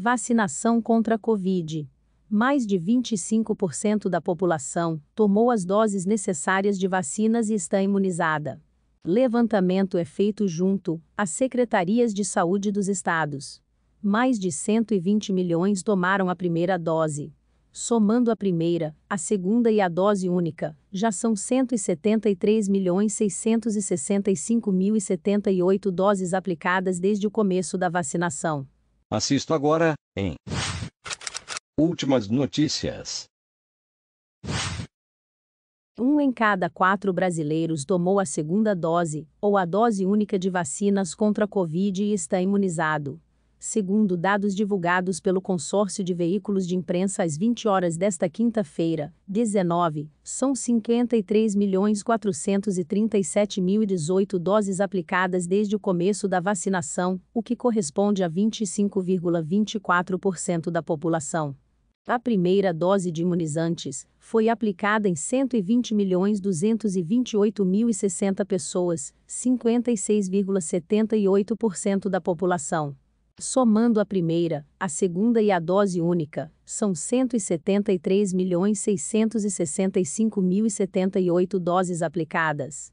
Vacinação contra a Covid. Mais de 25% da população tomou as doses necessárias de vacinas e está imunizada. Levantamento é feito junto às secretarias de saúde dos estados. Mais de 120 milhões tomaram a primeira dose. Somando a primeira, a segunda e a dose única, já são 173.665.078 doses aplicadas desde o começo da vacinação. Assisto agora, em Últimas notícias. Um em cada quatro brasileiros tomou a segunda dose, ou a dose única de vacinas contra a Covid e está imunizado segundo dados divulgados pelo Consórcio de Veículos de Imprensa às 20 horas desta quinta-feira, 19, são 53.437.018 doses aplicadas desde o começo da vacinação, o que corresponde a 25,24% da população. A primeira dose de imunizantes foi aplicada em 120.228.060 pessoas, 56,78% da população. Somando a primeira, a segunda e a dose única, são 173.665.078 doses aplicadas.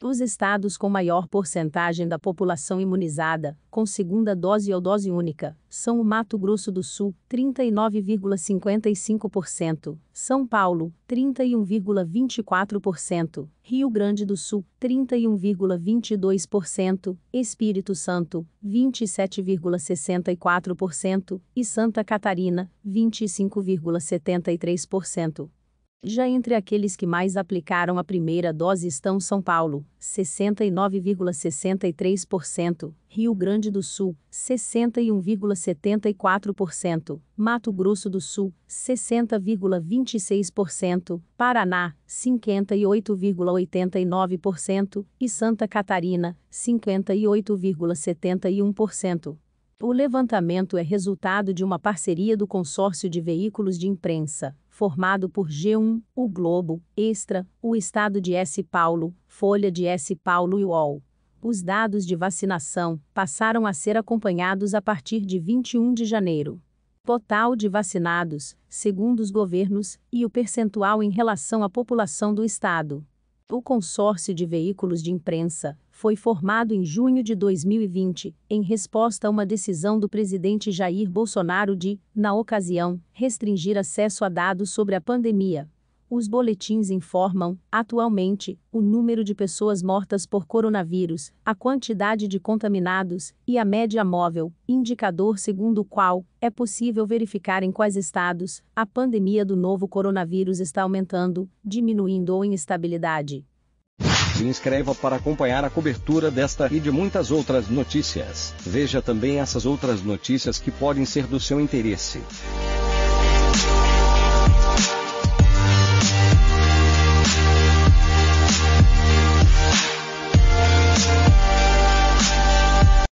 Os estados com maior porcentagem da população imunizada, com segunda dose ou dose única, são o Mato Grosso do Sul, 39,55%, São Paulo, 31,24%, Rio Grande do Sul, 31,22%, Espírito Santo, 27,64% e Santa Catarina, 25,73%. Já entre aqueles que mais aplicaram a primeira dose estão São Paulo, 69,63%, Rio Grande do Sul, 61,74%, Mato Grosso do Sul, 60,26%, Paraná, 58,89% e Santa Catarina, 58,71%. O levantamento é resultado de uma parceria do Consórcio de Veículos de Imprensa, formado por G1, O Globo, Extra, o Estado de S. Paulo, Folha de S. Paulo e UOL. Os dados de vacinação passaram a ser acompanhados a partir de 21 de janeiro. Total de vacinados, segundo os governos, e o percentual em relação à população do Estado. O consórcio de veículos de imprensa foi formado em junho de 2020, em resposta a uma decisão do presidente Jair Bolsonaro de, na ocasião, restringir acesso a dados sobre a pandemia. Os boletins informam, atualmente, o número de pessoas mortas por coronavírus, a quantidade de contaminados e a média móvel, indicador segundo o qual é possível verificar em quais estados a pandemia do novo coronavírus está aumentando, diminuindo ou em estabilidade. Se inscreva para acompanhar a cobertura desta e de muitas outras notícias. Veja também essas outras notícias que podem ser do seu interesse.